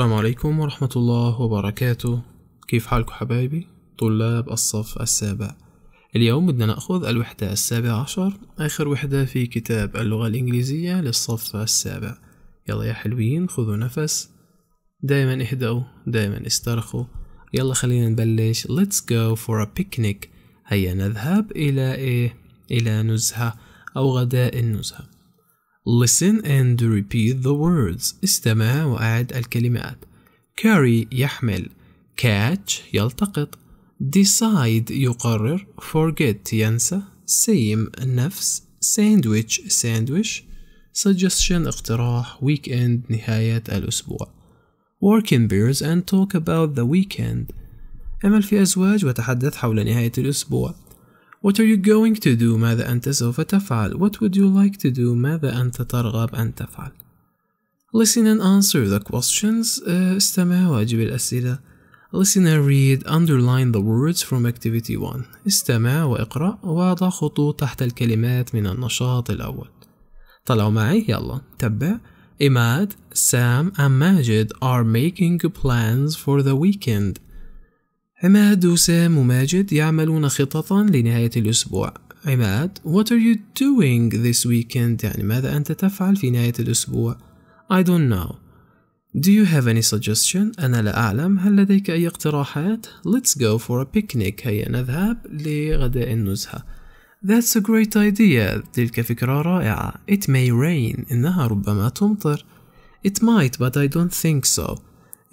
السلام عليكم ورحمة الله وبركاته كيف حالكم حبايبي طلاب الصف السابع اليوم بدنا نأخذ الوحدة السابعة عشر آخر وحدة في كتاب اللغة الإنجليزية للصف السابع يلا يا حلوين خذوا نفس دايما اهدأوا دايما استرخوا يلا خلينا نبلش let's go for a picnic هيا نذهب إلى إيه إلى نزهة أو غداء النزهة Listen and repeat the words استمع وأعد الكلمات Carry يحمل Catch يلتقط Decide يقرر Forget ينسى Same نفس Sandwich sandwich Suggestion اقتراح Weekend نهاية الأسبوع Work in pairs and talk about the weekend امل في أزواج وتحدث حول نهاية الأسبوع What are you going to do ماذا أنت سوف تفعل What would you like to do ماذا أنت ترغب أن تفعل Listen and answer the questions uh, استمع وأجب الأسئلة Listen and read underline the words from activity 1 استمع واقرأ وضع خطوط تحت الكلمات من النشاط الأول طلعوا معي يلا تبع Imad, Sam and Majid are making plans for the weekend عماد وسام وماجد يعملون خططا لنهاية الأسبوع عماد What are you doing this weekend؟ يعني ماذا أنت تفعل في نهاية الأسبوع؟ I don't know Do you have any suggestion؟ أنا لا أعلم هل لديك أي اقتراحات؟ Let's go for a picnic هيا نذهب لغداء النزهة That's a great idea تلك فكرة رائعة It may rain إنها ربما تمطر It might but I don't think so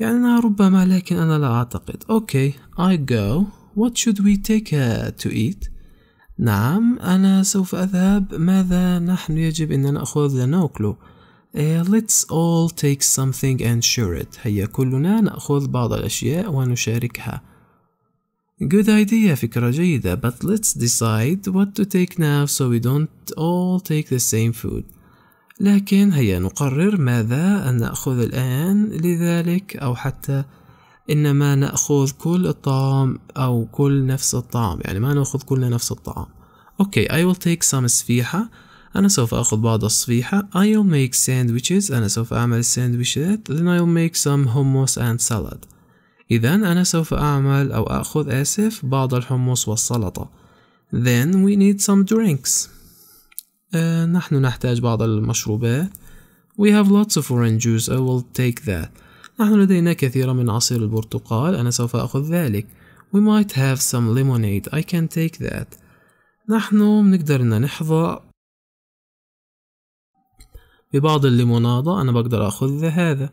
يعني ربما لكن أنا لا أعتقد أوكي I go What should we take uh, to eat نعم أنا سوف أذهب ماذا نحن يجب أن نأخذ لنأكله uh, Let's all take something and share it هيا كلنا نأخذ بعض الأشياء ونشاركها Good idea فكرة جيدة but let's decide what to take now so we don't all take the same food لكن هيا نقرر ماذا نأخذ الآن لذلك أو حتى إنما نأخذ كل الطعام أو كل نفس الطعام يعني ما نأخذ كلنا نفس الطعام أوكي I will take some سفيحة أنا سوف أخذ بعض الصفيحة I will make sandwiches أنا سوف أعمل sandwiches then I will make some hummus and salad إذا أنا سوف أعمل أو أخذ آسف بعض الحمص والسلطة then we need some drinks نحن نحتاج بعض المشروبات We have lots of orange juice I will take that نحن لدينا كثير من عصير البرتقال أنا سوف أخذ ذلك We might have some lemonade I can take that نحن بنقدر إن نحظى ببعض الليمونادة أنا بقدر أخذ هذا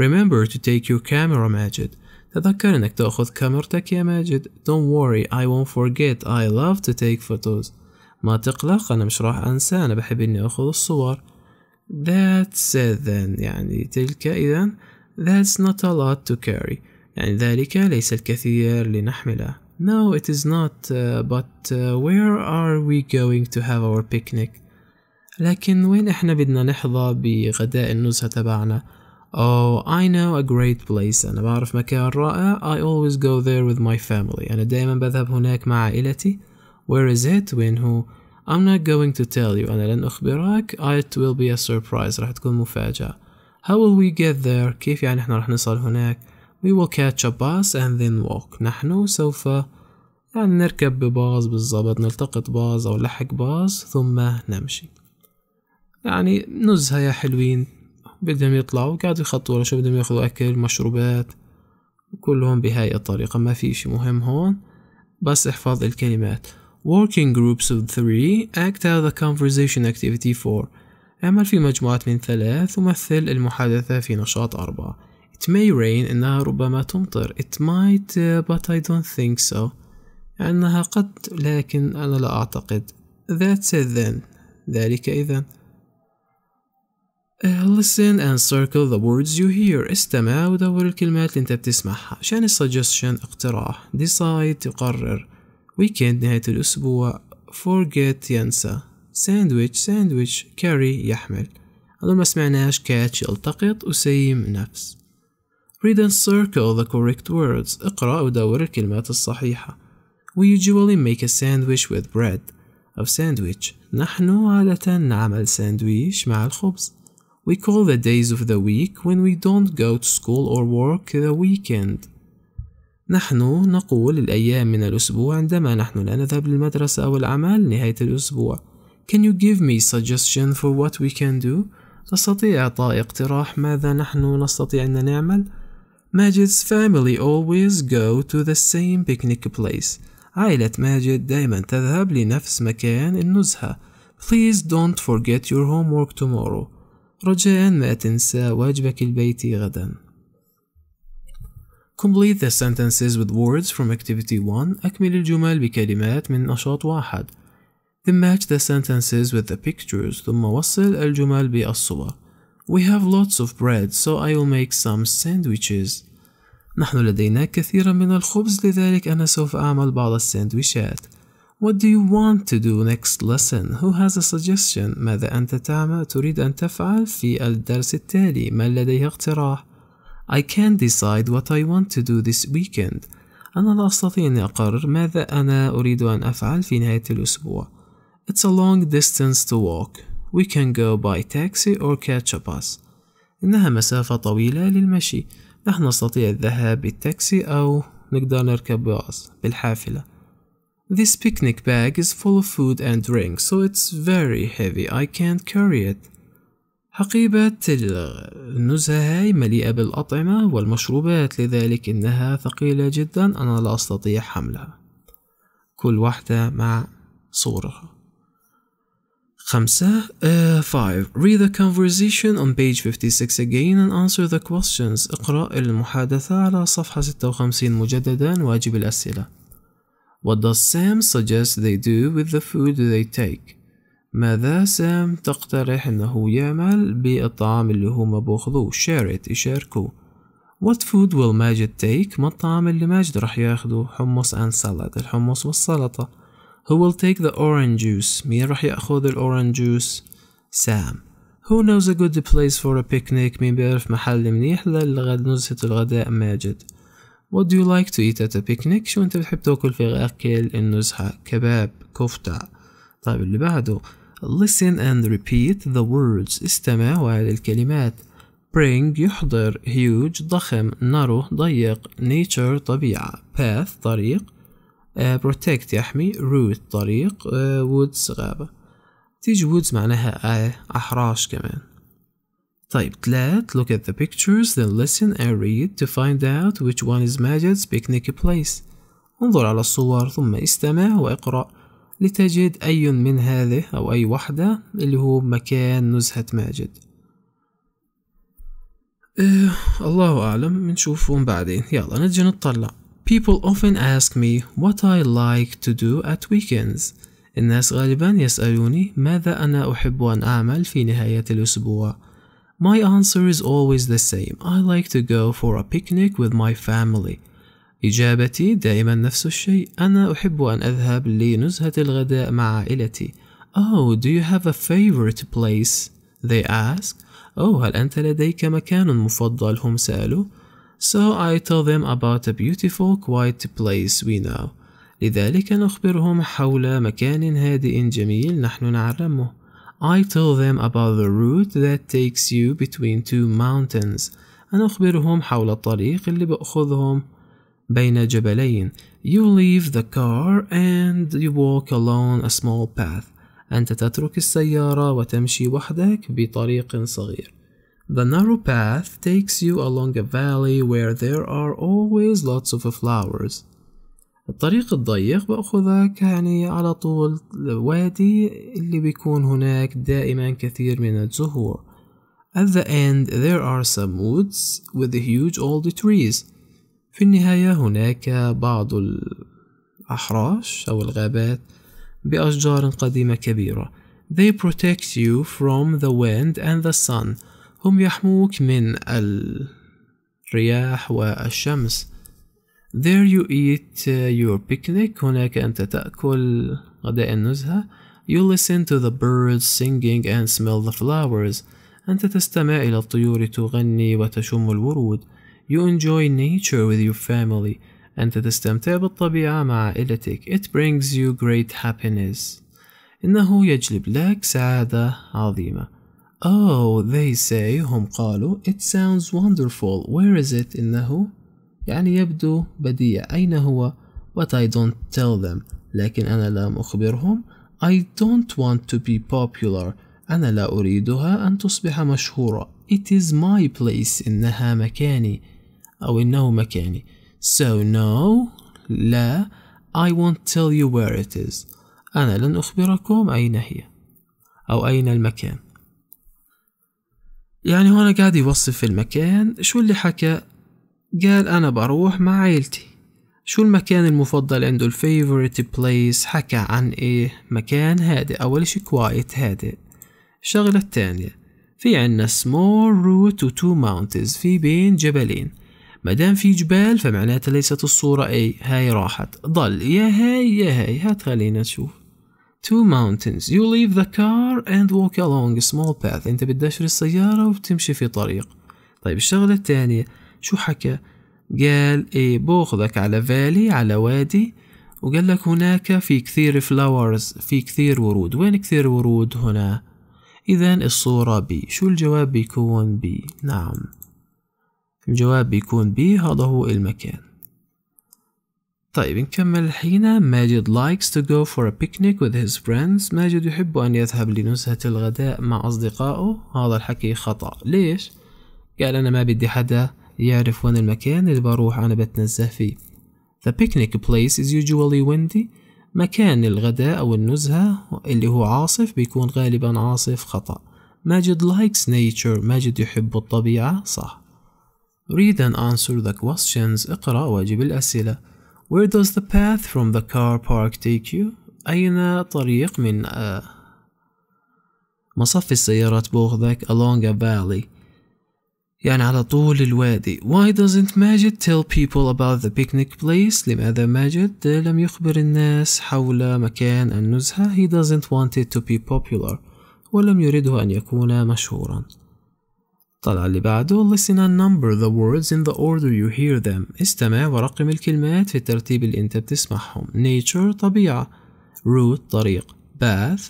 Remember to take your camera ماجد تذكر إنك تأخذ كاميرتك يا ماجد Don't worry I won't forget I love to take photos ما تقلق أنا مش راح أنسى أنا بحب إني أخذ الصور That's then يعني تلك إذا That's not a lot to carry يعني ذلك ليس الكثير لنحمله No it is not uh, but uh, where are we going to have our picnic لكن وين إحنا بدنا نحظى بغداء النزهة تبعنا Oh I know a great place أنا بعرف مكان رائع I always go there with my family أنا دائما بذهب هناك مع عائلتي Where is it وين هو I'm not going to tell you أنا لن أخبرك It will be a surprise راح تكون مفاجأة How will we get there كيف يعني احنا راح نصل هناك We will catch a bus and then walk نحن سوف يعني نركب بباص بالضبط نلتقط باص أو لحق باص ثم نمشي يعني نزهة يا حلوين بدهم يطلعوا قاعدوا يخطوا ورا شو بدهم ياخذوا أكل مشروبات كلهم بهاي الطريقة ما في شي مهم هون بس احفظ الكلمات Working groups of three act out the conversation activity four اعمل في مجموعات من ثلاث ومثل المحادثة في نشاط أربعة It may rain إنها ربما تمطر It might but I don't think so أنها قد لكن أنا لا أعتقد that said then ذلك إذا Listen and circle the words you hear استمع ودور الكلمات اللي انت بتسمعها شان suggestion اقتراح Decide تقرر ويكند نهاية الأسبوع forget ينسى ساندويتش ساندويتش carry يحمل هذول ما سمعناش catch يلتقط وسيم نفس read and circle the correct words اقرأ ودور الكلمات الصحيحة we usually make a sandwich with bread of sandwich نحن عادة نعمل ساندويش مع الخبز We call the days of the week when we don't go to school or work the weekend نحن نقول الأيام من الأسبوع عندما نحن لا نذهب للمدرسة أو العمل نهاية الأسبوع. Can you give me suggestion for what we can do؟ تستطيع إعطاء اقتراح ماذا نحن نستطيع أن نعمل؟ ماجد's family always go to the same picnic place. عائلة ماجد دائما تذهب لنفس مكان النزهة. Please don't forget your homework tomorrow. رجاء ما تنسى واجبك البيتي غداً. Complete the sentences with words from activity 1 أكمل الجمل بكلمات من نشاط واحد Then match the sentences with the pictures ثم وصل الجمل بالصور We have lots of bread so I will make some sandwiches نحن لدينا كثيرا من الخبز لذلك أنا سوف أعمل بعض السندويشات What do you want to do next lesson? Who has a suggestion? ماذا أنت تعمل تريد أن تفعل في الدرس التالي؟ من لديه اقتراح؟ I can decide what I want to do this weekend أنا لا أستطيع أن أقرر ماذا أنا أريد أن أفعل في نهاية الأسبوع It's a long distance to walk We can go by taxi or catch a bus إنها مسافة طويلة للمشي نحن نستطيع الذهاب بالتاكسي أو نقدر نركب باص بالحافلة This picnic bag is full of food and drink so it's very heavy I can't carry it حقيبة النزهة هاي مليئة بالأطعمة والمشروبات لذلك إنها ثقيلة جدا أنا لا أستطيع حملها كل واحدة مع صورها خمسة uh, five read the conversation on page 56 again and answer the questions اقرأ المحادثة على صفحة 56 مجددا واجب الأسئلة What does Sam suggest they do with the food they take? ماذا سام تقترح أنه يعمل بالطعام اللي هما بأخذوه share it يشاركوه What food will ماجد take ما الطعام اللي ماجد راح ياخده حمص and salad الحمص والسلطة Who will take the orange juice مين راح يأخذ الأورنج جوس؟ سام Who knows a good place for a picnic مين بيعرف محل منيح للغد نزهة الغداء ماجد What do you like to eat at a picnic شو انت بتحب تاكل في أكل النزهة كباب كفتة طيب اللي بعده Listen and repeat the words استمع وعلى الكلمات Bring يحضر huge ضخم narrow ضيق nature طبيعة path طريق uh, protect يحمي root طريق uh, woods غابة تيجي woods معناها أحراش كمان طيب تلات look at the pictures then listen and read to find out which one is Majid's picnic place انظر على الصور ثم استمع واقرأ لتجد أي من هذه أو أي واحدة اللي هو مكان نزهة ماجد إيه الله أعلم نشوفهم بعدين يلا نجي نطلع People often ask me what I like to do at weekends الناس غالبا يسألوني ماذا أنا أحب أن أعمل في نهاية الأسبوع My answer is always the same I like to go for a picnic with my family إجابتي دائما نفس الشيء أنا أحب أن أذهب لنزهة الغداء مع عائلتي Oh, do you have a favorite place? They ask Oh, هل أنت لديك مكان مفضل؟ هم سألوا So I tell them about a beautiful quiet place we know لذلك نخبرهم حول مكان هادئ جميل نحن نعلمه I tell them about the route that takes you between two mountains أنا أخبرهم حول الطريق اللي بأخذهم بين جبلين. You leave the car and you walk along a small path. أنت تترك السيارة وتمشي وحدك بطريق صغير. The narrow path takes you along a valley where there are always lots of flowers. الطريق الضيق بأخذك يعني على طول الوادي اللي بيكون هناك دائما كثير من الزهور. At the end there are some woods with huge old trees. في النهاية هناك بعض الأحراش أو الغابات بأشجار قديمة كبيرة They protect you from the wind and the sun هم يحموك من الرياح والشمس There you eat uh, your picnic هناك أنت تأكل غداء النزهة You listen to the birds singing and smell the flowers أنت تستمع إلى الطيور تغني وتشم الورود You enjoy nature with your family أنت تستمتع بالطبيعة مع عائلتك It brings you great happiness إنه يجلب لك سعادة عظيمة Oh, they say هم قالوا It sounds wonderful Where is it إنه يعني يبدو بديع أين هو But I don't tell them لكن أنا لا أخبرهم I don't want to be popular أنا لا أريدها أن تصبح مشهورة It is my place إنها مكاني أو إنه مكاني So no لا I won't tell you where it is أنا لن أخبركم أين هي أو أين المكان يعني هنا قاعد يوصف في المكان شو اللي حكى قال أنا بروح مع عيلتي شو المكان المفضل عنده الفيفوريت place حكى عن إيه مكان هادئ أول شي كوايت هادئ الشغلة التانية في عنا small route to two mountains في بين جبلين ما دام في جبال فمعناتها ليست الصورة أي هاي راحت ضل يا هاي يا هاي هات خلينا نشوف Two mountains You leave the car and walk along a small path أنت بتدشر السيارة وبتمشي في طريق طيب الشغلة الثانية شو حكى قال إيه بأخذك على فالي على وادي وقال لك هناك في كثير فلاورز في كثير ورود وين كثير ورود هنا إذا الصورة بي شو الجواب بيكون بي نعم الجواب بيكون بي هذا هو المكان طيب نكمل الحين ماجد likes to go for a picnic with his friends ماجد يحب أن يذهب لنزهة الغداء مع أصدقائه هذا الحكي خطأ ليش؟ قال أنا ما بدي حدا يعرف وين المكان اللي بروح أنا بتنزه فيه The picnic place is usually windy مكان الغداء أو النزهة اللي هو عاصف بيكون غالبا عاصف خطأ ماجد likes nature ماجد يحب الطبيعة صح Read and answer the questions اقرأ واجب الأسئلة Where does the path from the car park take you? أين طريق من مصف السيارات بوخذك along a valley يعني على طول الوادي Why doesn't Majid tell people about the picnic place لماذا ماجد لم يخبر الناس حول مكان النزهة He doesn't want it to be popular ولم يرده أن يكون مشهورا طلع اللي بعده listen and number the words in the order you hear them استمع ورقم الكلمات في الترتيب اللي انت بتسمعهم nature طبيعة root طريق bath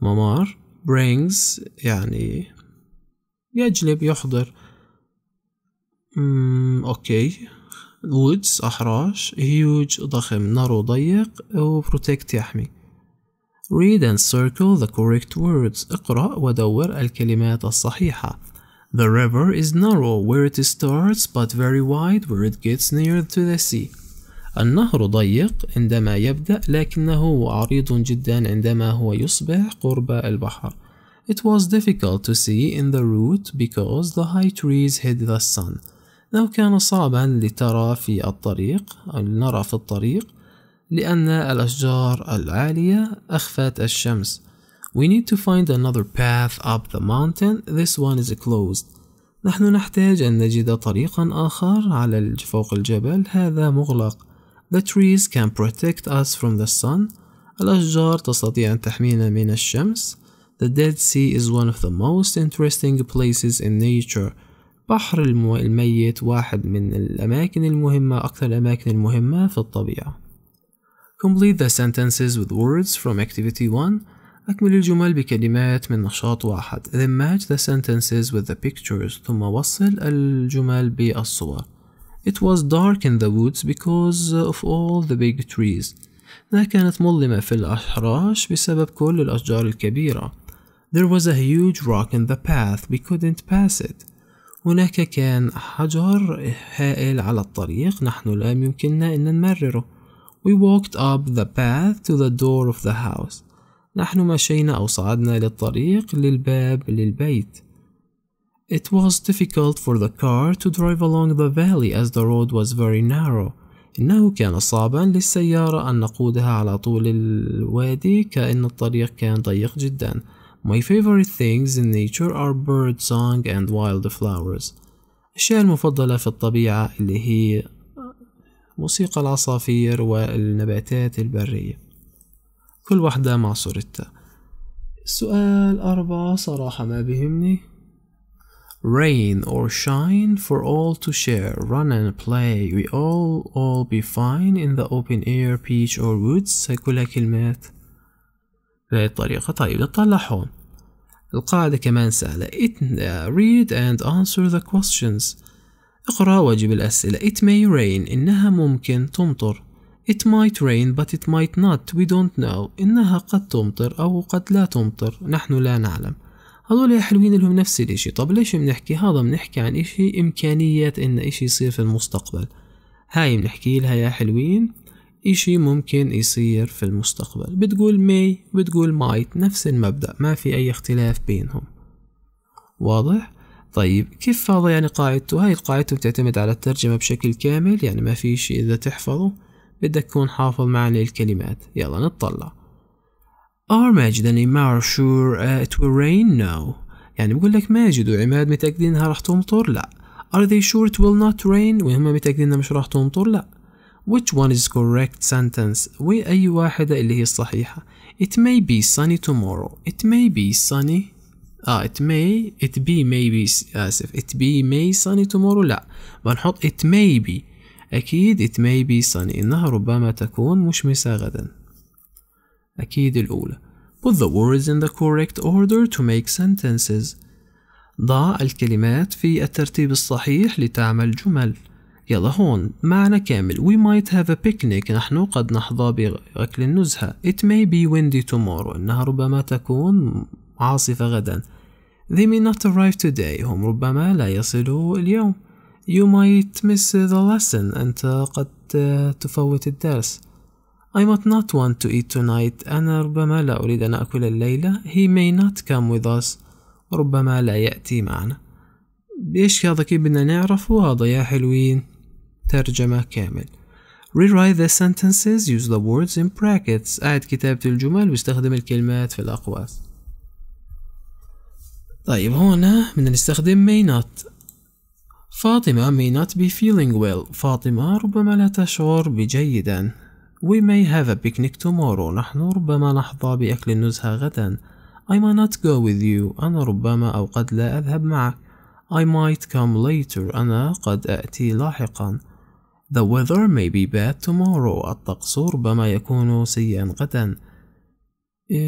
ممار brings يعني يجلب يحضر مم اوكي woods أحراش huge ضخم نارو ضيق و oh، protect يحمي read and circle the correct words اقرأ ودور الكلمات الصحيحة The river is narrow where it starts but very wide where it gets near to the sea. النهر ضيق عندما يبدأ لكنه عريض جدا عندما هو يصبح قرب البحر. It was difficult to see in the route because the high trees hid the sun. لو كان صعبا لترى في الطريق أو لنرى في الطريق لأن الأشجار العالية أخفت الشمس. We need to find another path up the mountain, this one is closed. نحن نحتاج أن نجد طريقا آخر على فوق الجبل هذا مغلق. The trees can protect us from the sun. الأشجار تستطيع أن تحمينا من الشمس. The Dead Sea is one of the most interesting places in nature. بحر الميت واحد من الأماكن المهمة أكثر الأماكن المهمة في الطبيعة. Complete the sentences with words from activity 1 أكمل الجمل بكلمات من نشاط واحد then match the sentences with the pictures ثم وصل الجمل بالصور It was dark in the woods because of all the big trees إنها كانت مظلمة في الأحراش بسبب كل الأشجار الكبيرة There was a huge rock in the path we couldn't pass it هناك كان حجر هائل على الطريق نحن لا يمكننا أن نمرره We walked up the path to the door of the house نحن مشينا أو صعدنا للطريق للباب للبيت. It was difficult for the car to drive along the valley as the road was very narrow. إنه كان صعبا للسيارة أن نقودها على طول الوادي كأن الطريق كان ضيق جدا. My favorite things in nature are bird song and wildflowers. الأشياء المفضلة في الطبيعة اللي هي موسيقى العصافير والنباتات البرية. كل وحدة مع صورتها سؤال أربعة صراحة ما بهمني Rain or shine for all to share Run and play We all all be fine In the open air peach or woods هاي كلها كلمات بهاي الطريقة طيب نطلع هون القاعدة كمان سهلة It, Read and answer the questions اقرأ واجب الأسئلة It may rain إنها ممكن تمطر It might rain but it might not we don't know إنها قد تمطر أو قد لا تمطر نحن لا نعلم هذول يا حلوين لهم نفس الاشي طب ليش بنحكي هذا بنحكي عن اشي إمكانيات إن اشي يصير في المستقبل هاي بنحكي لها يا حلوين اشي ممكن يصير في المستقبل بتقول ماي بتقول مايت نفس المبدأ ما في أي اختلاف بينهم واضح؟ طيب كيف هذا يعني قاعدته؟ هاي قاعدته بتعتمد على الترجمة بشكل كامل يعني ما في شيء إذا تحفظه بدك تكون حافظ معنا الكلمات يلا نطلع Are Majid and Imar sure it will rain? No يعني بقول لك ماجد وعماد متأكدين انها راح تمطر؟ لا Are they sure it will not rain? وهم متأكدين انها مش راح تمطر؟ لا Which one is correct sentence? وأي واحدة اللي هي الصحيحة It may be sunny tomorrow It may be sunny آه it may It be maybe آسف It be may sunny tomorrow لا بنحط it may be أكيد it may be sunny إنها ربما تكون مشمسة غدا أكيد الأولى Put the words in the correct order to make sentences ضع الكلمات في الترتيب الصحيح لتعمل جمل يلا هون معنى كامل We might have a picnic نحن قد نحظى بأكل النزهة It may be windy tomorrow إنها ربما تكون عاصفة غدا They may not arrive today هم ربما لا يصلوا اليوم You might miss the lesson أنت uh, قد uh, تفوت الدرس I might not want to eat tonight أنا ربما لا أريد أن أكل الليلة He may not come with us ربما لا يأتي معنا إيش هذا كيف بدنا نعرفه هذا يا حلوين ترجمة كامل Rewrite the sentences use the words in brackets أعد كتابة الجمل واستخدم الكلمات في الأقواس طيب هنا بدنا نستخدم may not فاطمة may not be feeling well فاطمة ربما لا تشعر بجيدا We may have a picnic tomorrow نحن ربما نحظى بأكل النزهة غدا I might not go with you أنا ربما أو قد لا أذهب معك I might come later أنا قد أأتي لاحقا The weather may be bad tomorrow الطقس ربما يكون سيئا غدا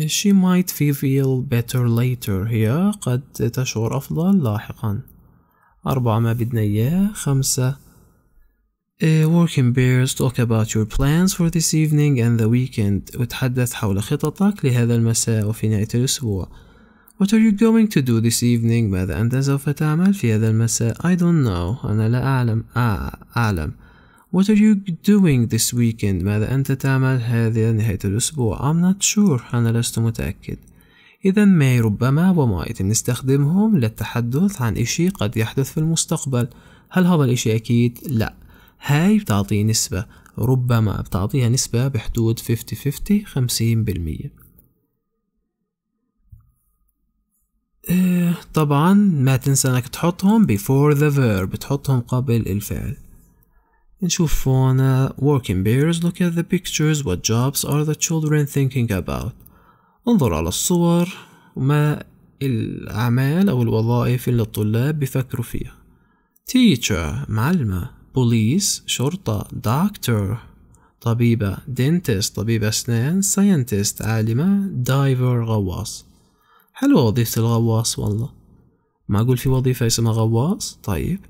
She might feel better later هي قد تشعر أفضل لاحقا أربعة ما بدنا إياه خمسة uh, working bears talk about your plans for this evening and the weekend وتحدث حول خططك لهذا المساء وفي نهاية الأسبوع What are you going to do this evening ماذا أنت سوف تعمل في هذا المساء I don't know أنا لا أعلم أعلم What are you doing this weekend ماذا أنت تعمل هذه نهاية الأسبوع I'm not sure أنا لست متأكد إذا ما ربما يتم استخدامهم للتحدث عن إشي قد يحدث في المستقبل هل هذا الإشي أكيد؟ لا هاي بتعطي نسبة ربما بتعطيها نسبة بحدود 50-50 خمسين بالمية إيه، طبعا ما تنسى انك تحطهم before the verb تحطهم قبل الفعل نشوف هون working bears look at the pictures what jobs are the children thinking about انظر على الصور وما الأعمال أو الوظائف اللي الطلاب بيفكروا فيها teacher معلمة بوليس شرطة دكتور طبيبة dentist طبيبة أسنان scientist عالمة دايفر غواص حلوة وظيفة الغواص والله ما أقول في وظيفة اسمها غواص طيب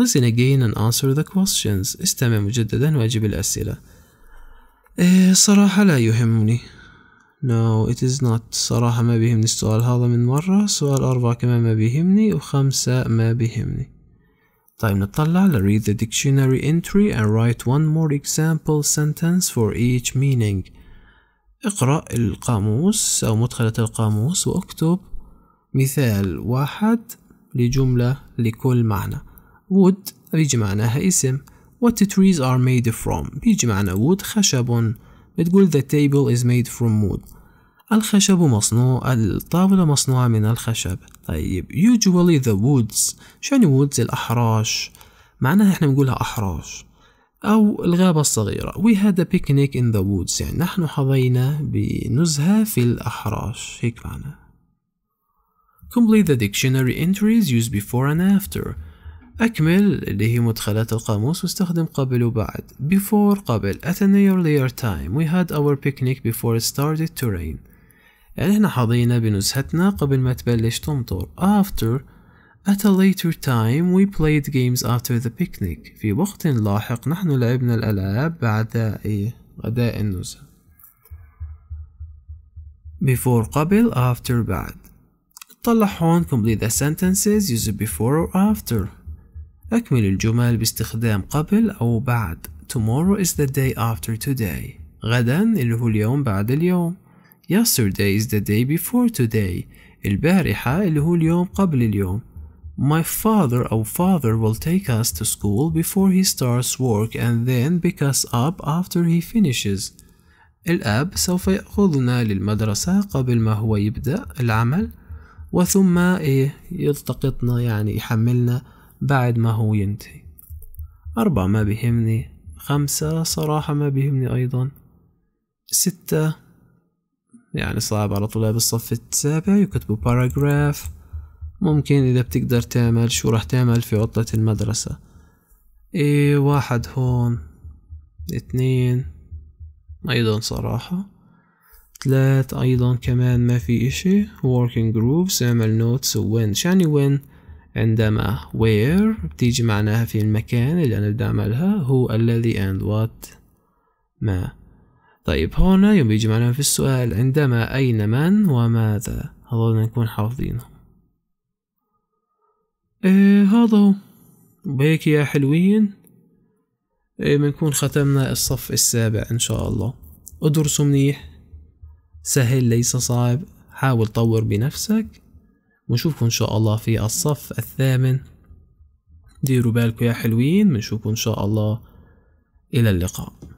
Listen again and answer the questions استمع مجددا وأجب الأسئلة إيه صراحة لا يهمني No, it is not صراحة ما بيهمني السؤال هذا من مرة سؤال أربعة كمان ما بيهمني وخمسة ما بيهمني طيب نطلع ل read the dictionary entry and write one more example sentence for each meaning اقرأ القاموس أو مدخلة القاموس واكتب مثال واحد لجملة لكل معنى wood بيجي معناها اسم what the trees are made from بيجي معنى wood خشب بتقول the table is made from wood الخشب مصنوع الطاولة مصنوعة من الخشب طيب usually the woods شو يعني woods الأحراش معناها احنا بنقولها أحراش أو الغابة الصغيرة We had a picnic in the woods يعني نحن حظينا بنزهة في الأحراش هيك معناها Complete the dictionary entries used before and after أكمل اللي هي مدخلات القاموس واستخدم قبل وبعد before قبل at an earlier time we had our picnic before it started to rain يعني احنا حظينا بنزهتنا قبل ما تبلش تمطر after at a later time we played games after the picnic في وقت لاحق نحن لعبنا الألعاب بعد غداء النزهة before قبل after بعد طلع هون complete the sentences use before or after أكمل الجمل باستخدام قبل أو بعد Tomorrow is the day after today غدا اللي هو اليوم بعد اليوم Yesterday is the day before today البارحة اللي هو اليوم قبل اليوم My father or father will take us to school before he starts work and then pick us up after he finishes. الأب سوف يأخذنا للمدرسة قبل ما هو يبدأ العمل وثم إيه يلتقطنا يعني يحملنا بعد ما هو ينتهي أربعة ما بيهمني خمسة صراحة ما بيهمني أيضا ستة يعني صعب على طلاب الصف السابع يكتبوا باراجراف ممكن إذا بتقدر تعمل شو راح تعمل في عطلة المدرسة إيه واحد هون اثنين أيضا صراحة ثلاث أيضا كمان ما في إشي working groups اعمل notes وين شعني وين عندما where بتيجي معناها في المكان اللي أنا بدي أعملها هو الذي and what ما طيب هنا يوم بيجي معناها في السؤال عندما أين من وماذا هذول نكون حافظينه إيه هذا هو وبهيك يا حلوين إيه بنكون ختمنا الصف السابع إن شاء الله ادرسوا منيح سهل ليس صعب حاول طور بنفسك ونشوفكم ان شاء الله في الصف الثامن ديروا بالكم يا حلوين بنشوفكم ان شاء الله الى اللقاء